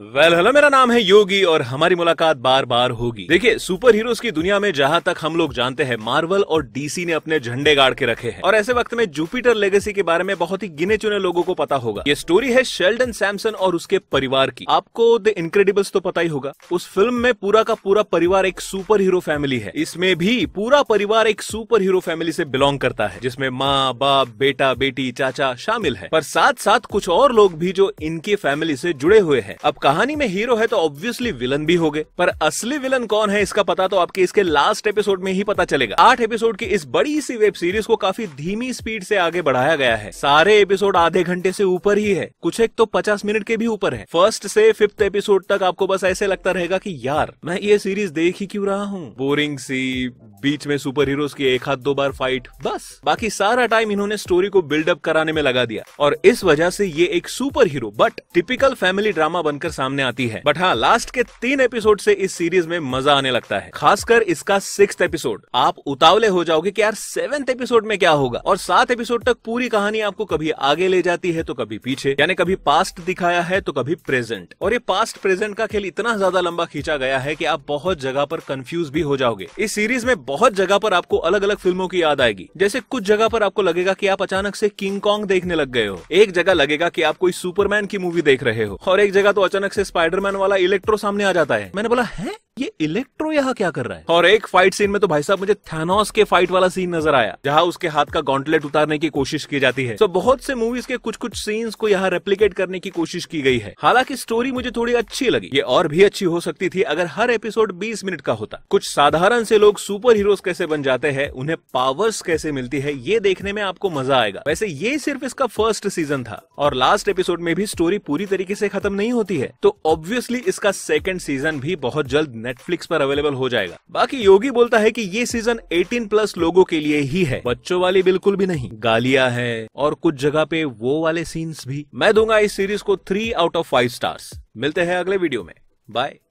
well well, hello मेरा नाम है योगी और हमारी मुलाकात बार बार होगी देखिए सुपर हीरोज की दुनिया में जहाँ तक हम लोग जानते हैं मार्वल और डीसी ने अपने झंडे गाड़ के रखे हैं और ऐसे वक्त में जुपिटर लेगेसी के बारे में बहुत ही गिने चुने लोगों को पता होगा ये स्टोरी है शेल्डन सैमसन और उसके परिवार की आपको द इनक्रेडिबल्स तो पता ही होगा उस फिल्म में पूरा का पूरा परिवार एक सुपर हीरो फैमिली है इसमें भी पूरा परिवार एक सुपर हीरो फैमिली से बिलोंग करता है जिसमे माँ बाप बेटा बेटी चाचा शामिल है पर साथ साथ कुछ और लोग भी जो इनकी फैमिली से जुड़े हुए हैं अब कहानी में हीरो है तो ऑब्वियसली विलन भी हो गए पर असली विलन कौन है इसका पता तो आपके इसके लास्ट एपिसोड में ही पता चलेगा आठ एपिसोड की इस बड़ी सी वेब सीरीज को काफी धीमी स्पीड से आगे बढ़ाया गया है सारे एपिसोड आधे घंटे से ऊपर ही है कुछ एक तो पचास मिनट के भी ऊपर है फर्स्ट से फिफ्थ एपिसोड तक आपको बस ऐसे लगता रहेगा की यार मैं ये सीरीज देख ही क्यूँ रहा हूँ बोरिंग सी बीच में सुपर हीरोज की एक हाथ दो बार फाइट बस बाकी सारा टाइम इन्होंने स्टोरी को बिल्डअप कराने में लगा दिया और इस वजह से ये एक super hero but typical family drama बनकर सामने आती है बट हाँ लास्ट के तीन एपिसोड से इस सीरीज में मजा आने लगता है खासकर इसका सिक्स एपिसोड आप उतावले हो जाओगे की यार सेवेंथ एपिसोड में क्या होगा और सात एपिसोड तक पूरी कहानी आपको कभी आगे ले जाती है तो कभी पीछे यानी कभी पास्ट दिखाया है तो कभी प्रेजेंट और ये पास्ट प्रेजेंट का खेल इतना ज्यादा लंबा खींचा गया है की आप बहुत जगह पर कंफ्यूज भी हो जाओगे इस सीरीज में बहुत जगह पर आपको अलग अलग फिल्मों की याद आएगी जैसे कुछ जगह पर आपको लगेगा कि आप अचानक से किंग कॉन्ग देखने लग गए हो एक जगह लगेगा कि आप कोई सुपरमैन की मूवी देख रहे हो और एक जगह तो अचानक से स्पाइडरमैन वाला इलेक्ट्रो सामने आ जाता है मैंने बोला है ये इलेक्ट्रो यहाँ क्या कर रहा है और एक फाइट सीन में तो भाई साहब मुझे थैनोस के फाइट वाला सीन नजर आया जहाँ उसके हाथ का गॉन्टलेट उतारने की कोशिश की जाती है तो बहुत से मूवीज के कुछ कुछ सीन्स को यहाँ रेप्लीकेट करने की कोशिश की गई है हालांकि स्टोरी मुझे थोड़ी अच्छी लगी ये और भी अच्छी हो सकती थी अगर हर एपिसोड बीस मिनट का होता कुछ साधारण से लोग सुपर हीरोज कैसे बन जाते हैं उन्हें पावर्स कैसे मिलती है ये देखने में आपको मजा आएगा वैसे ये सिर्फ इसका फर्स्ट सीजन था और लास्ट एपिसोड में भी स्टोरी पूरी तरीके से खत्म नहीं होती है तो ऑब्वियसली इसका सेकेंड सीजन भी बहुत जल्द नेटफ्लिक्स पर अवेलेबल हो जाएगा बाकी योगी बोलता है कि ये सीजन 18 प्लस लोगों के लिए ही है बच्चों वाली बिल्कुल भी नहीं गालिया है और कुछ जगह पे वो वाले सीन्स भी मैं दूंगा इस सीरीज को three out of five stars मिलते हैं अगले वीडियो में बाय